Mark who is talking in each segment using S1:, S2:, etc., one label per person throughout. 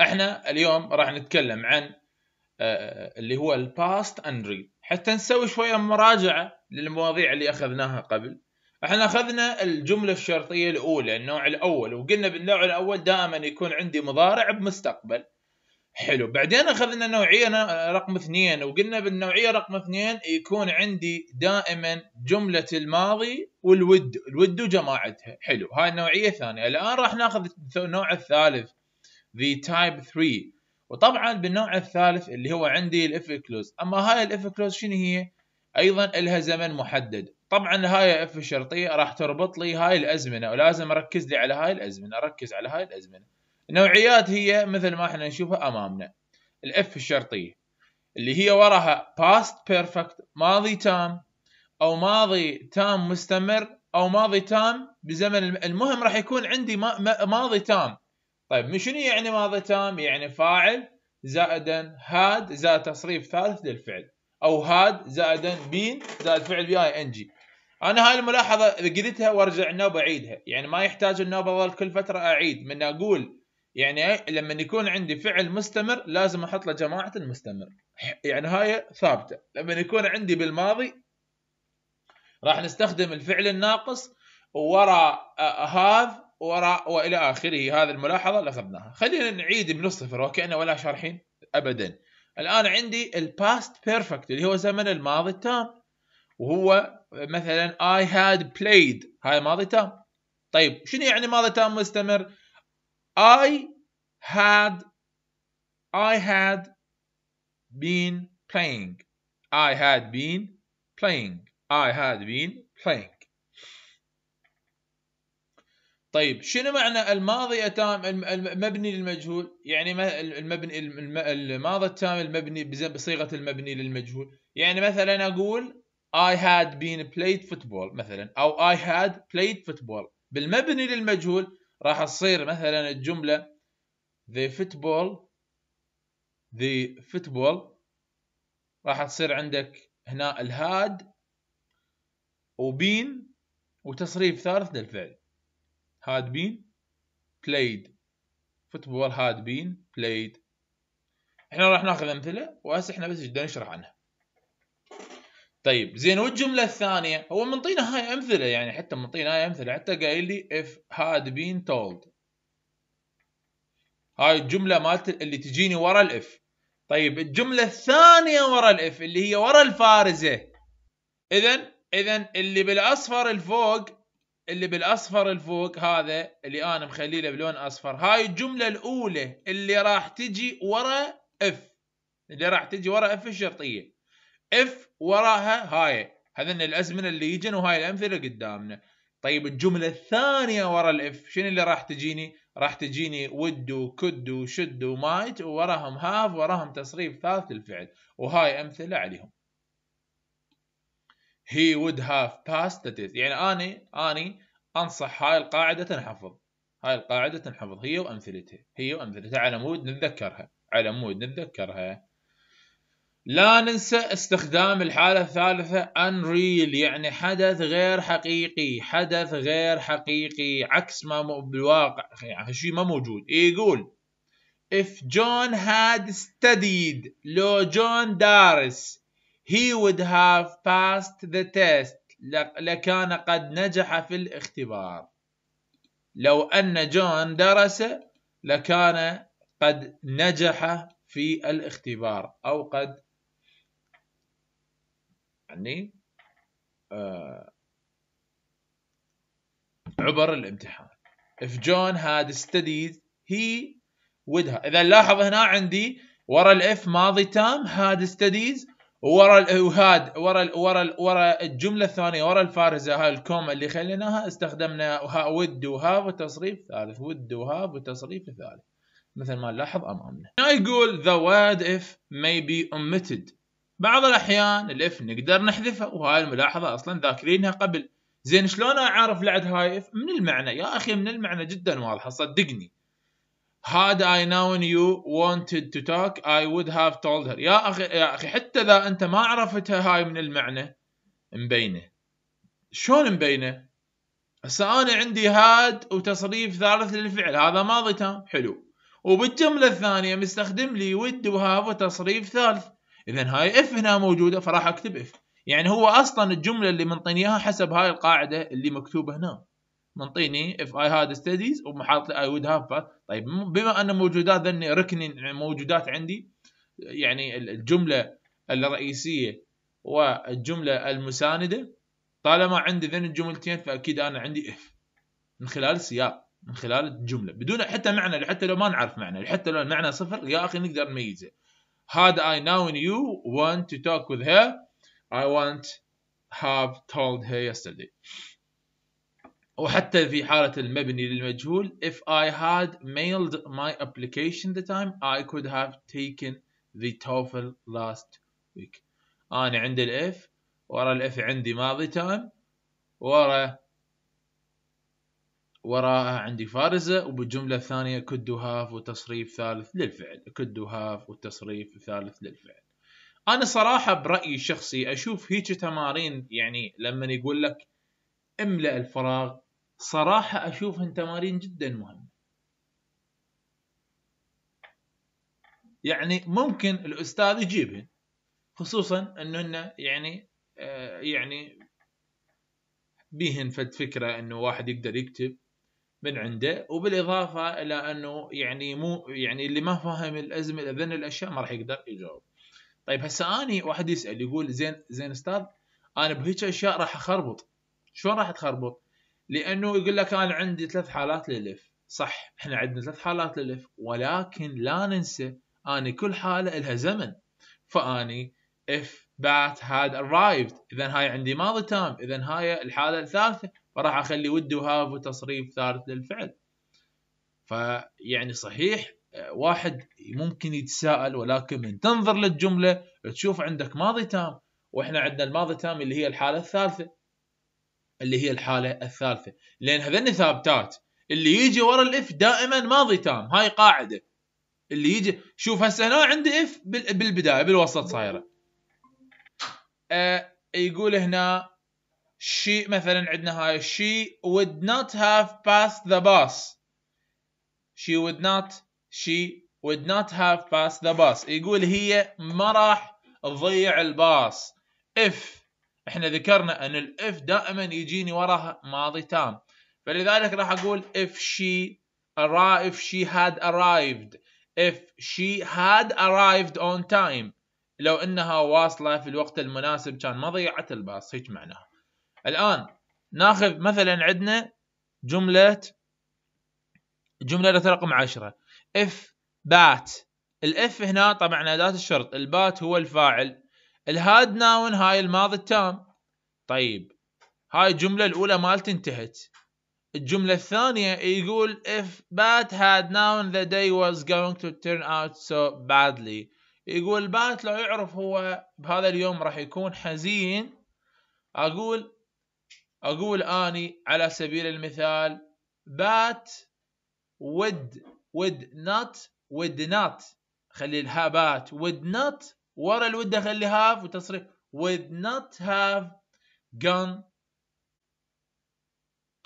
S1: احنا اليوم راح نتكلم عن آه، اللي هو الباست اند ريد حتى نسوي شويه مراجعه للمواضيع اللي اخذناها قبل احنا اخذنا الجمله الشرطيه الاولى النوع الاول وقلنا بالنوع الاول دائما يكون عندي مضارع بمستقبل حلو بعدين اخذنا نوعيه رقم اثنين وقلنا بالنوعيه رقم اثنين يكون عندي دائما جمله الماضي والود الود وجماعتها حلو هاي النوعيه الثانيه الان راح ناخذ النوع الثالث the type 3 وطبعا بالنوع الثالث اللي هو عندي الاف كلوز اما هاي الاف كلوز شنو هي ايضا لها زمن محدد طبعا هاي اف الشرطيه راح تربط لي هاي الازمنه ولازم اركز لي على هاي الازمنه اركز على هاي الازمنه النوعيات هي مثل ما احنا نشوفها امامنا الاف الشرطيه اللي هي وراها past perfect ماضي تام او ماضي تام مستمر او ماضي تام بزمن المهم راح يكون عندي ماضي تام طيب من شنو يعني ماضي تام؟ يعني فاعل زائدا هاد زائد تصريف ثالث للفعل او هاد زائدا بين زائد فعل بي اي ان جي انا هاي الملاحظه اذا قلتها وارجع النوبه اعيدها يعني ما يحتاج النوبه اظل كل فتره اعيد من اقول يعني لما يكون عندي فعل مستمر لازم احط له جماعه المستمر يعني هاي ثابته لما يكون عندي بالماضي راح نستخدم الفعل الناقص وراء هذا وراء والى اخره هذه الملاحظه اللي اخذناها خلينا نعيد من الصفر وكانه ولا شارحين ابدا الان عندي الباست بيرفكت اللي هو زمن الماضي التام وهو مثلا اي هاد بلايد هاي ماضي تام طيب شنو يعني ماضي تام مستمر اي had I had been playing I had been playing I had been playing طيب شنو معنى الماضي التام المبني للمجهول؟ يعني المبني الماضي التام المبني بصيغه المبني للمجهول، يعني مثلا اقول I had been played football مثلا او I had played football بالمبني للمجهول راح تصير مثلا الجمله the football the football راح تصير عندك هنا الهاد وبين وتصريف ثالث للفعل had been played football had been played احنا راح ناخذ امثله وهسه احنا بس جدا نشرح عنها طيب زين والجمله الثانيه هو منطينا هاي امثله يعني حتى منطينا هاي امثله حتى قايل لي if had been told هاي الجمله مالت اللي تجيني ورا الاف طيب الجمله الثانيه ورا الاف اللي هي ورا الفارزه اذا اذا اللي بالاصفر الفوق اللي بالاصفر الفوق هذا اللي انا مخليه له بلون اصفر هاي الجمله الاولى اللي راح تجي ورا اف اللي راح تجي ورا اف الشرطيه اف وراها هاي هذن الازمنه اللي يجن وهاي الامثله قدامنا طيب الجمله الثانيه ورا الاف شنو اللي راح تجيني راح تجيني ود وكد وشد ومايت ووراهم هاف وراهم تصريف ثالث الفعل وهاي امثله عليهم he would have passed the test يعني اني اني انصح هاي القاعده تنحفظ هاي القاعده تنحفظ هي وامثلتها هي وامثلتها على مود نتذكرها على مود نتذكرها لا ننسى استخدام الحالة الثالثة unreal يعني حدث غير حقيقي حدث غير حقيقي عكس ما بالواقع يعني شيء ما موجود يقول if John had studied لو جون دارس he would have passed the test لكان قد نجح في الاختبار لو أن جون درس لكان قد نجح في الاختبار أو قد يعني آه عبر الامتحان if John had studied he would have إذا لاحظ هنا عندي ورا الاف ماضي تام had studies ورا الهاد ورا الـ ورا الـ ورا الجمله الثانيه ورا الفارزه هاي الكوم اللي خليناها استخدمنا ها ود وهاف وتصريف ثالث ود وهاف وتصريف ثالث مثل ما نلاحظ امامنا هنا يقول the word if مي بي omitted بعض الاحيان الاف نقدر نحذفها وهاي الملاحظه اصلا ذاكرينها قبل زين شلون اعرف لعد هاي اف من المعنى يا اخي من المعنى جدا واضحه صدقني had I known you wanted to talk I would have told her يا أخي يا أخي حتى إذا أنت ما عرفتها هاي من المعنى مبينة شلون مبينة؟ هسه أنا عندي had وتصريف ثالث للفعل هذا ماضي تام حلو وبالجملة الثانية مستخدم لي would وهاف وتصريف ثالث إذا هاي اف هنا موجودة فراح أكتب اف يعني هو أصلا الجملة اللي منطيني إياها حسب هاي القاعدة اللي مكتوبة هنا منطيني if I had studies ومحاط لي would have but طيب بما ان موجودات ذني ركن يعني موجودات عندي يعني الجمله الرئيسيه والجمله المسانده طالما عندي ذن الجملتين فاكيد انا عندي اف من خلال السياق من خلال الجمله بدون حتى معنى حتى لو ما نعرف معنى حتى لو المعنى صفر يا اخي نقدر نميزه had I known you want to talk with her I want have told her yesterday وحتى في حالة المبني للمجهول if I had mailed my application the time I could have taken the TOEFL last week أنا عندي الإف ورا الإف عندي ماضي تايم ورا وراها عندي فارزة وبالجملة الثانية could do have وتصريف ثالث للفعل could do have وتصريف ثالث للفعل أنا صراحة برأيي الشخصي أشوف هيك تمارين يعني لما يقول لك املأ الفراغ صراحة أشوفهن تمارين جدا مهمة يعني ممكن الأستاذ يجيبهن خصوصا أنهن يعني آه، يعني بيهن فد فكرة أنه واحد يقدر يكتب من عنده وبالإضافة إلى أنه يعني مو يعني اللي ما فاهم الأزمة ذن الأشياء ما راح يقدر يجاوب طيب هسه أني واحد يسأل يقول زين زين أستاذ أنا بهيك أشياء راح أخربط شلون راح تخربط؟ لانه يقول لك انا عندي ثلاث حالات للف صح احنا عندنا ثلاث حالات للف ولكن لا ننسى اني كل حاله لها زمن فاني if bat had arrived اذا هاي عندي ماضي تام اذا هاي الحاله الثالثه فراح اخلي ود وهاف وتصريف ثالث للفعل فيعني صحيح واحد ممكن يتساءل ولكن من تنظر للجمله تشوف عندك ماضي تام واحنا عندنا الماضي تام اللي هي الحاله الثالثه اللي هي الحاله الثالثه لان هذني ثابتات اللي يجي ورا الاف دائما ماضي تام هاي قاعده اللي يجي شوف هسه هنا عندي اف بالبدايه بالوسط صايره أه يقول هنا شي مثلا عندنا هاي شي would not have passed the bus she would not she would not have passed the bus يقول هي ما راح تضيع الباص if احنا ذكرنا ان الاف دائما يجيني وراها ماضي تام فلذلك راح اقول if she arrived if she had arrived if she had arrived on time لو انها واصله في الوقت المناسب كان ما ضيعت الباص هيك معناها الان ناخذ مثلا عندنا جمله جمله رقم 10 if bat الاف هنا طبعا اداه الشرط البات هو الفاعل الهاد ناون هاي الماضي التام طيب هاي الجملة الأولى مالت انتهت الجملة الثانية يقول if Bat had known the day was going to turn out so badly يقول بات لو يعرف هو بهذا اليوم راح يكون حزين أقول أقول أني على سبيل المثال بات would would not would not خلي الها بات would not ورا الود اخلي هاف وتصريف would not have gone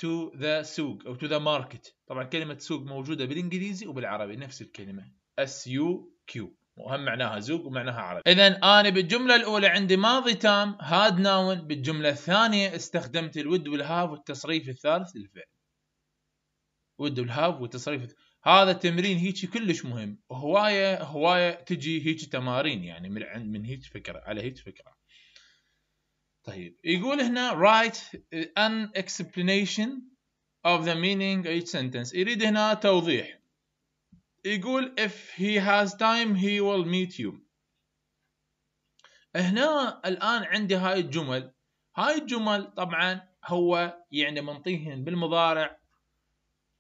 S1: to the سوق او to the market طبعا كلمة سوق موجودة بالانجليزي وبالعربي نفس الكلمة S U Q وهم معناها زوق ومعناها عربي اذا انا بالجمله الاولى عندي ماضي تام هاد ناون بالجمله الثانيه استخدمت الود والهاف والتصريف الثالث للفعل ود والهاف والتصريف الثالث هذا التمرين هيجي كلش مهم هوايه هوايه تجي هيجي تمارين يعني من من هيج فكره على هيج فكره طيب يقول هنا write an explanation of the meaning of each sentence يريد هنا توضيح يقول if he has time he will meet you هنا الآن عندي هاي الجمل هاي الجمل طبعا هو يعني منطيهن بالمضارع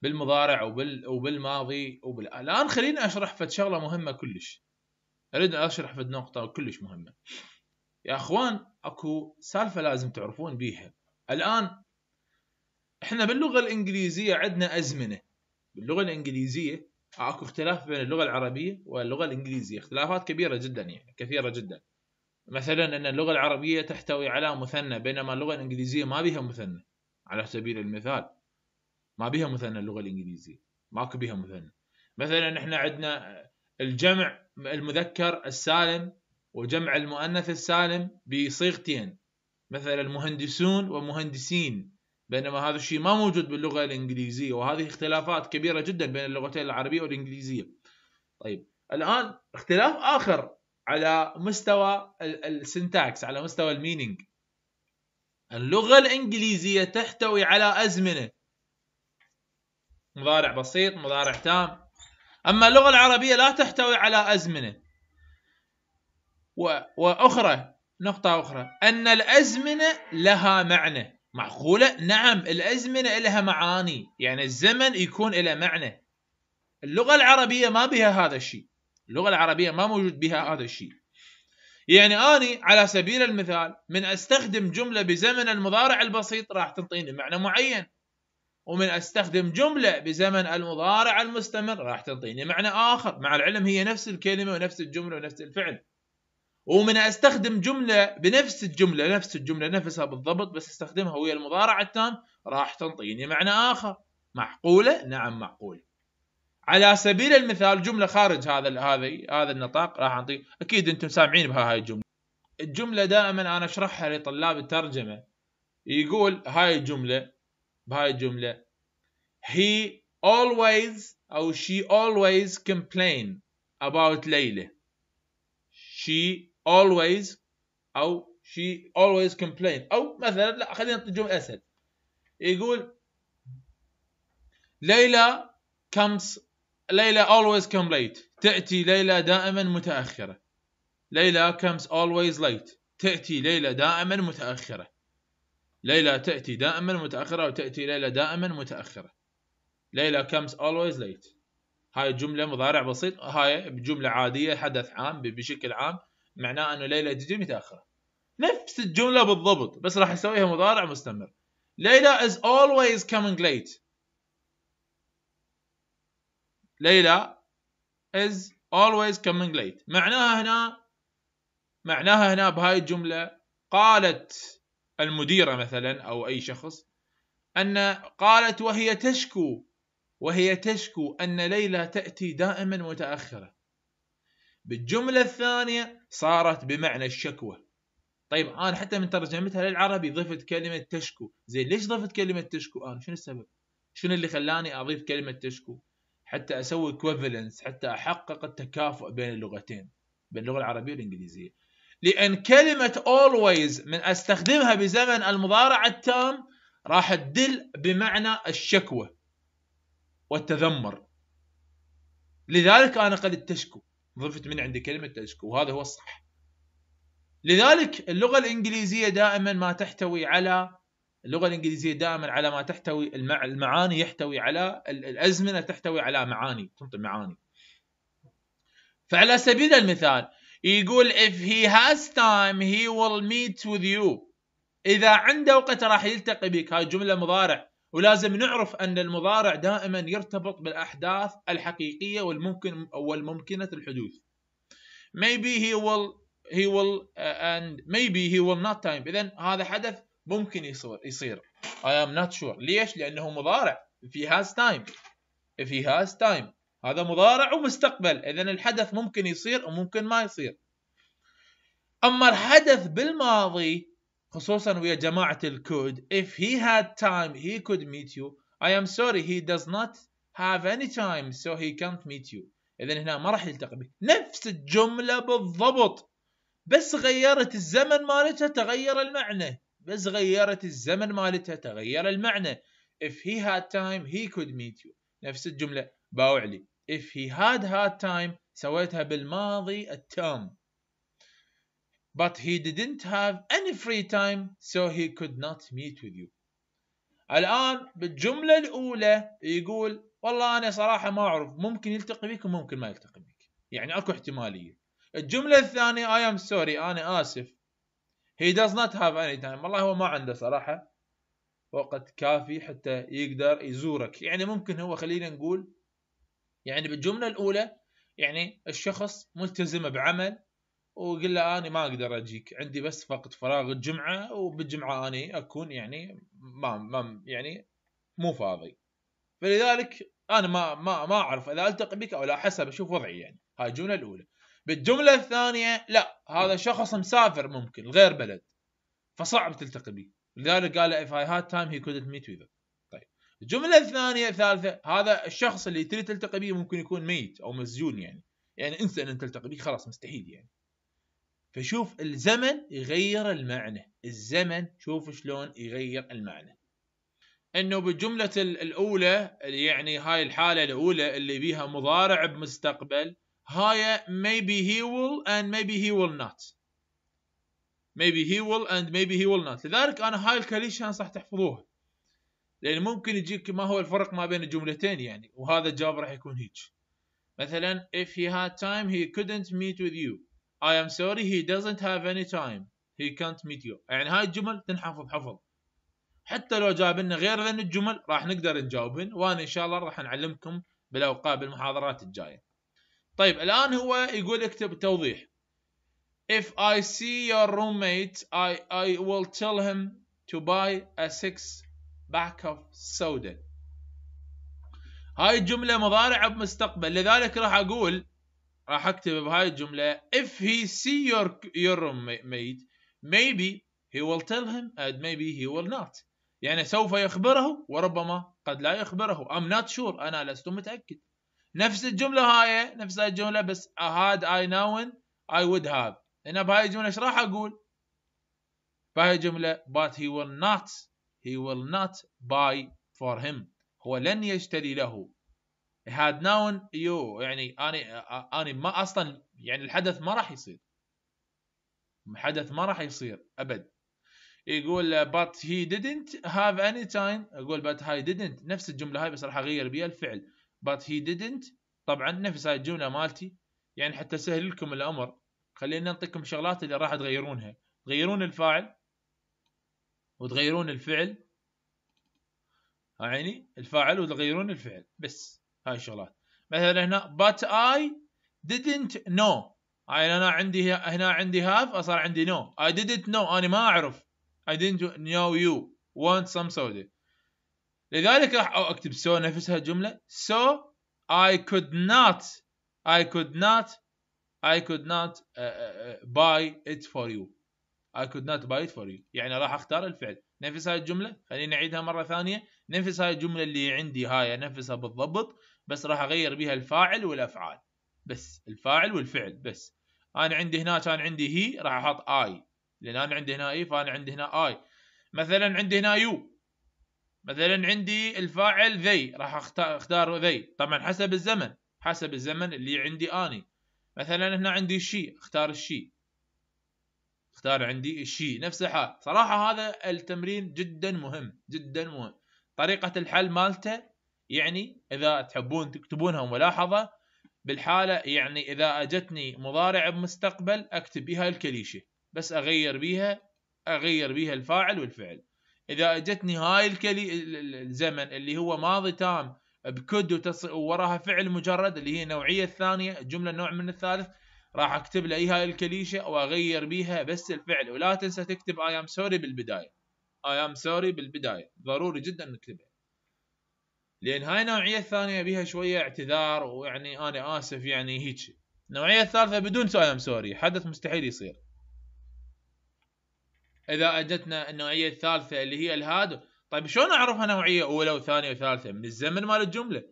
S1: بالمضارع وبال وبالماضي وبال الان خليني اشرح فد شغله مهمه كلش اريد اشرح فد نقطه كلش مهمه يا اخوان اكو سالفه لازم تعرفون بيها الان احنا باللغه الانجليزيه عندنا ازمنه باللغه الانجليزيه اكو اختلاف بين اللغه العربيه واللغه الانجليزيه اختلافات كبيره جدا يعني كثيره جدا مثلا ان اللغه العربيه تحتوي على مثنى بينما اللغه الانجليزيه ما بها مثنى على سبيل المثال ما بيها مثنى اللغه الانجليزيه ماكو بيها مثنى مثلا احنا عندنا الجمع المذكر السالم وجمع المؤنث السالم بصيغتين مثلا مهندسون ومهندسين بينما هذا الشيء ما موجود باللغه الانجليزيه وهذه اختلافات كبيره جدا بين اللغتين العربيه والانجليزيه. طيب الان اختلاف اخر على مستوى السنتاكس على مستوى المينينج اللغه الانجليزيه تحتوي على ازمنه مضارع بسيط مضارع تام أما اللغة العربية لا تحتوي على أزمنة وأخرى نقطة أخرى أن الأزمنة لها معنى معقولة؟ نعم الأزمنة لها معاني يعني الزمن يكون له معنى اللغة العربية ما بها هذا الشيء اللغة العربية ما موجود بها هذا الشيء يعني أني على سبيل المثال من أستخدم جملة بزمن المضارع البسيط راح تنطيني معنى معين ومن استخدم جمله بزمن المضارع المستمر راح تعطيني معنى اخر مع العلم هي نفس الكلمه ونفس الجمله ونفس الفعل ومن استخدم جمله بنفس الجمله نفس الجمله نفسها بالضبط بس استخدمها ويا المضارع التام راح تنطيني معنى اخر معقوله نعم معقوله على سبيل المثال جمله خارج هذا هذا هذا النطاق راح اعطيك اكيد انتم سامعين بهاي الجمله الجمله دائما انا اشرحها لطلاب الترجمه يقول هاي الجمله بهاي الجملة he always أو she always complain about ليلى she always أو she always complain أو مثلا لا خلينا نعطي جملة أسهل يقول ليلى comes ليلى always come late تأتي ليلى دائما متأخرة ليلى comes always late تأتي ليلى دائما متأخرة ليلى تأتي دائما متأخرة وتأتي ليلى دائما متأخرة ليلى comes always late هاي جملة مضارع بسيط هاي بجملة عادية حدث عام بشكل عام معناه أنه ليلى تجي متأخرة نفس الجملة بالضبط بس راح أسويها مضارع مستمر ليلى is always coming late ليلى is always coming late معناها هنا معناها هنا بهاي الجملة قالت المديرة مثلا أو أي شخص أن قالت وهي تشكو وهي تشكو أن ليلى تأتي دائما متأخرة بالجملة الثانية صارت بمعنى الشكوى طيب أنا حتى من ترجمتها للعربي ضفت كلمة تشكو زين ليش ضفت كلمة تشكو أنا آه، شنو السبب شنو اللي خلاني أضيف كلمة تشكو حتى أسوي equivalence حتى أحقق التكافؤ بين اللغتين بين اللغة العربية والإنجليزية لأن كلمة always من أستخدمها بزمن المضارع التام راح تدل بمعنى الشكوى والتذمر لذلك أنا قد تشكو ضفت من عندي كلمة تشكو وهذا هو الصح لذلك اللغة الإنجليزية دائما ما تحتوي على اللغة الإنجليزية دائما على ما تحتوي المعاني يحتوي على الأزمنة تحتوي على معاني تنطي معاني فعلى سبيل المثال يقول if he has time he will meet with you إذا عنده وقت راح يلتقي بك هاي جملة مضارع ولازم نعرف أن المضارع دائما يرتبط بالأحداث الحقيقية والممكن والممكنة الحدوث maybe he will he will uh, and maybe he will not time إذا هذا حدث ممكن يصير يصير I am not sure ليش؟ لأنه مضارع if he has time if he has time هذا مضارع ومستقبل اذا الحدث ممكن يصير وممكن ما يصير اما الحدث بالماضي خصوصا ويا جماعة الكود if he had time he could meet you I am sorry he does not have any time so he can't meet you اذا هنا ما راح يلتقي بك نفس الجملة بالضبط بس غيرت الزمن مالتها تغير المعنى بس غيرت الزمن مالتها تغير المعنى if he had time he could meet you نفس الجملة باوع لي if he had had time سويتها بالماضي التام but he didn't have any free time so he could not meet with you الآن بالجملة الأولى يقول والله أنا صراحة ما أعرف ممكن يلتقي بك وممكن ما يلتقي بك يعني أكو احتمالية الجملة الثانية I am sorry أنا آسف he does not have any time والله هو ما عنده صراحة وقت كافي حتى يقدر يزورك يعني ممكن هو خلينا نقول يعني بالجمله الاولى يعني الشخص ملتزم بعمل ويقول له انا ما اقدر اجيك عندي بس فقط فراغ الجمعه وبالجمعه انا اكون يعني ما ما يعني مو فاضي فلذلك انا ما ما ما اعرف اذا التقي بك او لا حسب اشوف وضعي يعني هاي الجمله الاولى بالجمله الثانيه لا هذا شخص مسافر ممكن غير بلد فصعب تلتقي به لذلك قال if I had time he couldn't meet with him الجمله الثانيه الثالثه هذا الشخص اللي تريد تلتقي به ممكن يكون ميت او مسجون يعني يعني انسى ان تلتقي به خلاص مستحيل يعني فشوف الزمن يغير المعنى الزمن شوف شلون يغير المعنى انه بالجملة الاولى يعني هاي الحالة الاولى اللي بيها مضارع بمستقبل هاي maybe he will and maybe he will not maybe he will and maybe he will not لذلك انا هاي الكليشة انصح تحفظوها لان ممكن يجيك ما هو الفرق ما بين الجملتين يعني وهذا الجواب راح يكون هيك مثلا if he had time he couldn't meet with you I am sorry he doesn't have any time he can't meet you يعني هاي الجمل تنحفظ حفظ حتى لو جاب لنا غير ذن الجمل راح نقدر نجاوبهن وانا ان شاء الله راح نعلمكم بالاوقات بالمحاضرات الجايه طيب الان هو يقول اكتب توضيح if I see your roommate I I will tell him to buy a six باك اوف سودا هاي الجملة مضارعة بمستقبل لذلك راح أقول راح أكتب بهاي الجملة if he see your your roommate maybe he will tell him and maybe he will not يعني سوف يخبره وربما قد لا يخبره I'm not sure أنا لست متأكد نفس الجملة هاي نفس هاي الجملة بس had I known I would have هنا بهاي الجملة ايش راح أقول بهاي الجملة but he will not he will not buy for him هو لن يشتري له he had known you يعني أنا أنا ما أصلا يعني الحدث ما راح يصير الحدث ما راح يصير أبد يقول but he didn't have any time يقول but he didn't نفس الجملة هاي بس راح أغير بيها الفعل but he didn't طبعا نفس هاي الجملة مالتي يعني حتى سهل لكم الأمر خلينا نعطيكم شغلات اللي راح تغيرونها تغيرون الفاعل وتغيرون الفعل عيني الفاعل وتغيرون الفعل بس هاي الشغلات مثلا هنا but I didn't know هاي انا عندي هنا عندي have صار عندي no I didn't know انا ما اعرف I didn't know you want some soda لذلك راح اكتب so نفسها جملة so I could not I could not I could not uh, uh, uh buy it for you I could not buy it for you يعني راح اختار الفعل نفس هاي الجملة خليني اعيدها مرة ثانية نفس هاي الجملة اللي عندي هاي نفسها بالضبط بس راح اغير بها الفاعل والافعال بس الفاعل والفعل بس انا عندي هنا كان عندي هي راح احط اي لان انا عندي هنا اي فانا عندي هنا اي مثلا عندي هنا يو مثلا عندي الفاعل ذي راح اختار ذي طبعا حسب الزمن حسب الزمن اللي عندي اني مثلا هنا عندي شي اختار الشي اختار عندي الشي نفس الحال صراحه هذا التمرين جدا مهم جدا مهم طريقه الحل مالته يعني اذا تحبون تكتبونها ملاحظه بالحاله يعني اذا اجتني مضارع بمستقبل اكتب بها الكليشه بس اغير بيها اغير بيها الفاعل والفعل اذا اجتني هاي الكلي الزمن اللي هو ماضي تام بكد وتص... ووراها فعل مجرد اللي هي نوعيه الثانيه جمله نوع من الثالث راح اكتب له هاي الكليشه واغير بيها بس الفعل ولا تنسى تكتب اي ام سوري بالبدايه اي ام سوري بالبدايه ضروري جدا نكتبها لان هاي النوعيه الثانيه بيها شويه اعتذار ويعني انا اسف يعني هيك النوعيه الثالثه بدون اي ام سوري حدث مستحيل يصير اذا اجتنا النوعيه الثالثه اللي هي الهاد طيب شلون اعرفها نوعيه اولى وثانيه وثالثه من الزمن مال الجمله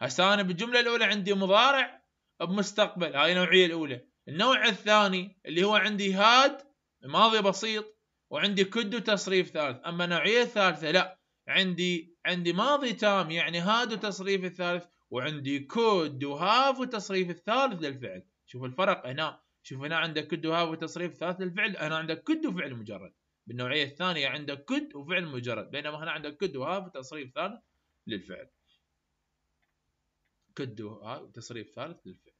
S1: هسه انا بالجمله الاولى عندي مضارع بمستقبل هاي النوعيه الاولى النوع الثاني اللي هو عندي هاد ماضي بسيط وعندي كد وتصريف ثالث اما النوعيه الثالثه لا عندي عندي ماضي تام يعني هاد وتصريف الثالث وعندي كود وهاف وتصريف الثالث للفعل شوف الفرق هنا شوف هنا عندك كود وهاف وتصريف ثالث للفعل هنا عندك كود وفعل مجرد بالنوعيه الثانيه عندك كود وفعل مجرد بينما هنا عندك كود وهاف وتصريف ثالث للفعل كدوها تصريف ثالث للفعل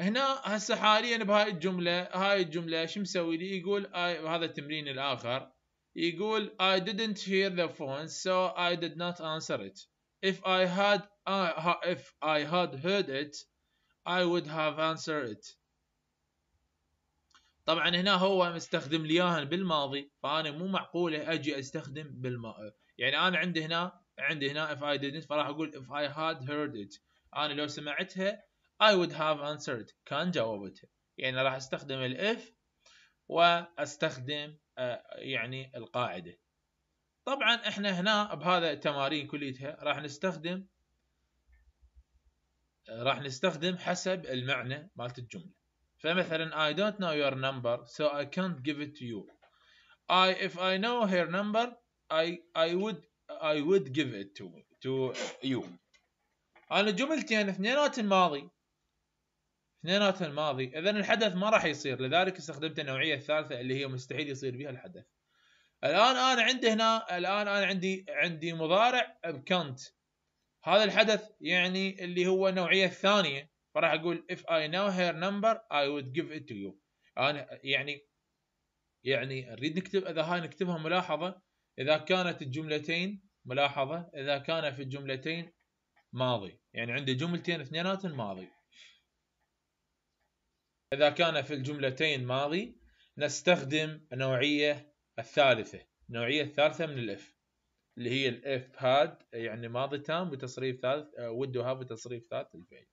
S1: هنا هسه حاليا بهاي الجمله هاي الجمله شو مسوي لي يقول I, هذا التمرين الاخر يقول I didn't hear the phone so I did not answer it if I had uh, if I had heard it I would have answered it طبعا هنا هو مستخدم لي اياها بالماضي فانا مو معقوله اجي استخدم بالماضي يعني انا عندي هنا عندي هنا if I didn't فراح اقول if I had heard it انا لو سمعتها I would have answered كان جاوبتها يعني راح استخدم ال if واستخدم آه، يعني القاعدة طبعا احنا هنا بهذا التمارين كليتها راح نستخدم آه، راح نستخدم حسب المعنى مالت الجملة فمثلا I don't know your number so I can't give it to you I if I know her number I I would I would give it to me to you انا جملتين يعني اثنينات الماضي اثنينات الماضي اذا الحدث ما راح يصير لذلك استخدمت النوعيه الثالثه اللي هي مستحيل يصير بها الحدث الان انا عندي هنا الان انا عندي عندي مضارع بكنت هذا الحدث يعني اللي هو النوعيه الثانيه فراح اقول if I know her number I would give it to you انا يعني يعني نريد نكتب اذا هاي نكتبها ملاحظه اذا كانت الجملتين ملاحظة إذا كان في الجملتين ماضي يعني عندي جملتين اثنينات ماضي إذا كان في الجملتين ماضي نستخدم النوعية الثالثة النوعية الثالثة من الإف اللي هي الإف هاد يعني ماضي تام بتصريف ثالث ود آه، هاف بتصريف ثالث الفعل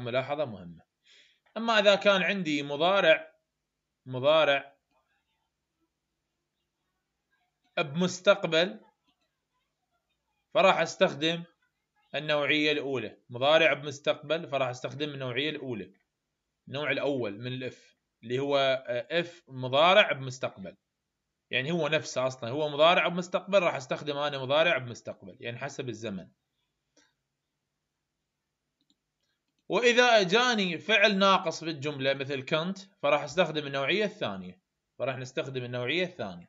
S1: ملاحظة مهمة أما إذا كان عندي مضارع مضارع بمستقبل فراح استخدم النوعية الأولى مضارع بمستقبل فراح استخدم النوعية الأولى النوع الأول من الإف اللي هو آه، إف مضارع بمستقبل يعني هو نفسه أصلا هو مضارع بمستقبل راح استخدم أنا مضارع بمستقبل يعني حسب الزمن واذا اجاني فعل ناقص بالجمله مثل كنت فراح استخدم النوعيه الثانيه فراح نستخدم النوعيه الثانيه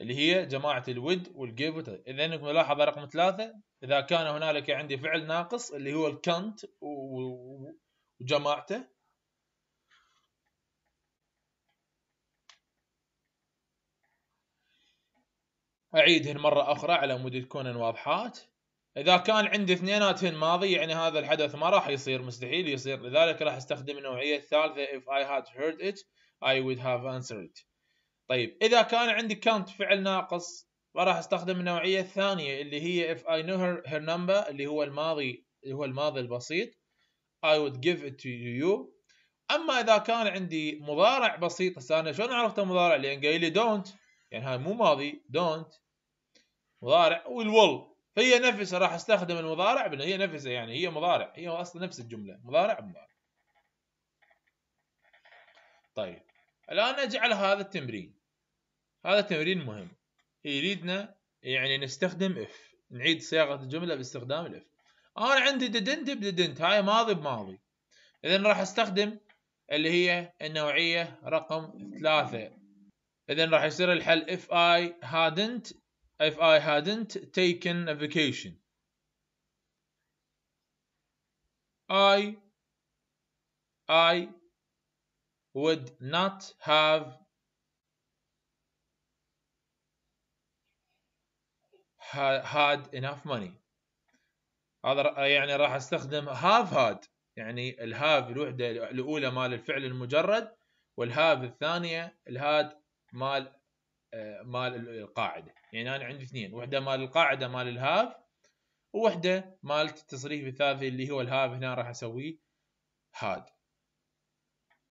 S1: اللي هي جماعه الود والجيف اذا انك ملاحظه رقم ثلاثه اذا كان هنالك عندي فعل ناقص اللي هو الكنت وجماعته اعيدهن مره اخرى على مود تكونن واضحات اذا كان عندي اثنيناتهن ماضي يعني هذا الحدث ما راح يصير مستحيل يصير لذلك راح استخدم النوعيه الثالثه if I had heard it I would have answered it طيب اذا كان عندي كانت فعل ناقص فراح استخدم النوعيه الثانيه اللي هي if I knew her, her number اللي هو الماضي اللي هو الماضي البسيط I would give it to you اما اذا كان عندي مضارع بسيط هسه انا شلون عرفته مضارع لان قايل لي don't يعني هاي مو ماضي don't مضارع والول هي نفسها راح استخدم المضارع بل هي نفسها يعني هي مضارع هي اصلا نفس الجمله مضارع بمضارع طيب الان اجعل هذا التمرين هذا تمرين مهم يريدنا يعني نستخدم اف نعيد صياغه الجمله باستخدام الاف انا عندي ديدنت بديدنت هاي ماضي بماضي اذا راح استخدم اللي هي النوعيه رقم ثلاثة اذا راح يصير الحل if I hadn't if I hadn't taken a vacation. I I would not have had enough money هذا يعني راح استخدم have had يعني الهاف الوحده الاولى مال الفعل المجرد والهاف الثانيه الهاد مال آه، مال القاعده يعني انا عندي اثنين وحده مال القاعده مال الهاف ووحده مال التصريف الثالث اللي هو الهاف هنا راح اسويه هاد